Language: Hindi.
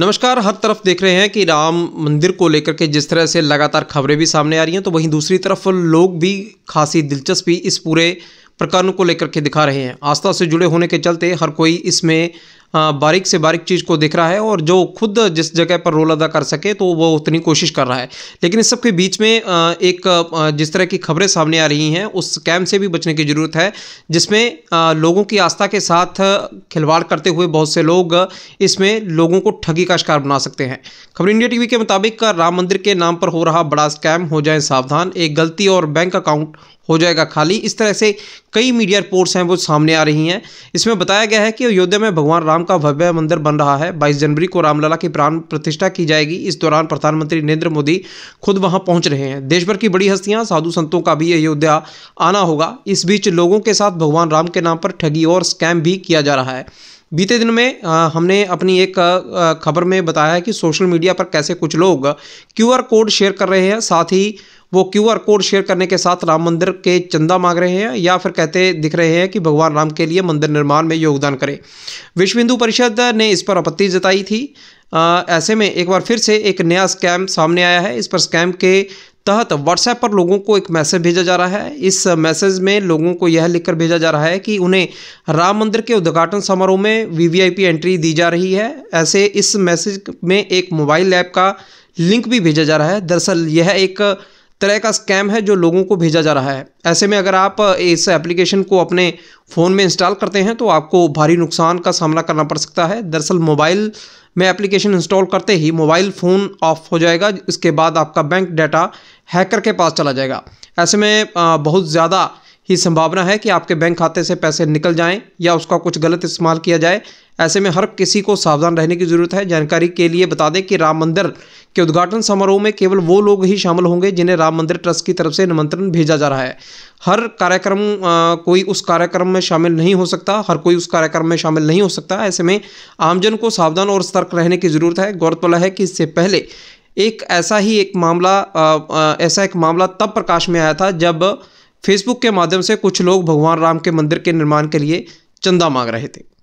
नमस्कार हर तरफ देख रहे हैं कि राम मंदिर को लेकर के जिस तरह से लगातार खबरें भी सामने आ रही हैं तो वहीं दूसरी तरफ लोग भी खासी दिलचस्पी इस पूरे प्रकरण को लेकर के दिखा रहे हैं आस्था से जुड़े होने के चलते हर कोई इसमें हाँ, बारीक से बारीक चीज़ को देख रहा है और जो खुद जिस जगह पर रोल अदा कर सके तो वो उतनी कोशिश कर रहा है लेकिन इस सब के बीच में एक जिस तरह की खबरें सामने आ रही हैं उस स्कैम से भी बचने की ज़रूरत है जिसमें लोगों की आस्था के साथ खिलवाड़ करते हुए बहुत से लोग इसमें लोगों को ठगी का शिकार बना सकते हैं खबर इंडिया टीवी के मुताबिक राम मंदिर के नाम पर हो रहा बड़ा स्कैम हो जाए सावधान एक गलती और बैंक अकाउंट हो जाएगा खाली इस तरह से कई मीडिया रिपोर्ट्स हैं वो सामने आ रही हैं इसमें बताया गया है कि अयोध्या में भगवान राम राम का भव्य मंदिर बन रहा है बाईस जनवरी को रामलला की प्राण प्रतिष्ठा की जाएगी इस दौरान प्रधानमंत्री नरेंद्र मोदी खुद वहां पहुंच रहे हैं देश भर की बड़ी हस्तियां साधु संतों का भी अयोध्या आना होगा इस बीच लोगों के साथ भगवान राम के नाम पर ठगी और स्कैम भी किया जा रहा है बीते दिन में हमने अपनी एक खबर में बताया है कि सोशल मीडिया पर कैसे कुछ लोग क्यूआर कोड शेयर कर रहे हैं साथ ही वो क्यू आर कोड शेयर करने के साथ राम मंदिर के चंदा मांग रहे हैं या फिर कहते दिख रहे हैं कि भगवान राम के लिए मंदिर निर्माण में योगदान करें विश्व हिंदू परिषद ने इस पर आपत्ति जताई थी आ, ऐसे में एक बार फिर से एक नया स्कैम सामने आया है इस पर स्कैम के तहत व्हाट्सएप पर लोगों को एक मैसेज भेजा जा रहा है इस मैसेज में लोगों को यह लिखकर भेजा जा रहा है कि उन्हें राम मंदिर के उद्घाटन समारोह में वीवीआईपी एंट्री दी जा रही है ऐसे इस मैसेज में एक मोबाइल ऐप का लिंक भी भेजा जा रहा है दरअसल यह एक तरह का स्कैम है जो लोगों को भेजा जा रहा है ऐसे में अगर आप इस एप्लीकेशन को अपने फ़ोन में इंस्टॉल करते हैं तो आपको भारी नुकसान का सामना करना पड़ सकता है दरअसल मोबाइल में एप्लीकेशन इंस्टॉल करते ही मोबाइल फ़ोन ऑफ हो जाएगा इसके बाद आपका बैंक डाटा हैकर के पास चला जाएगा ऐसे में बहुत ज़्यादा ही संभावना है कि आपके बैंक खाते से पैसे निकल जाएं या उसका कुछ गलत इस्तेमाल किया जाए ऐसे में हर किसी को सावधान रहने की ज़रूरत है जानकारी के लिए बता दें कि राम मंदिर के उद्घाटन समारोह में केवल वो लोग ही शामिल होंगे जिन्हें राम मंदिर ट्रस्ट की तरफ से निमंत्रण भेजा जा रहा है हर कार्यक्रम कोई उस कार्यक्रम में शामिल नहीं हो सकता हर कोई उस कार्यक्रम में शामिल नहीं हो सकता ऐसे में आमजन को सावधान और सतर्क रहने की ज़रूरत है गौरतलब है कि इससे पहले एक ऐसा ही एक मामला ऐसा एक मामला तब प्रकाश में आया था जब फेसबुक के माध्यम से कुछ लोग भगवान राम के मंदिर के निर्माण के लिए चंदा मांग रहे थे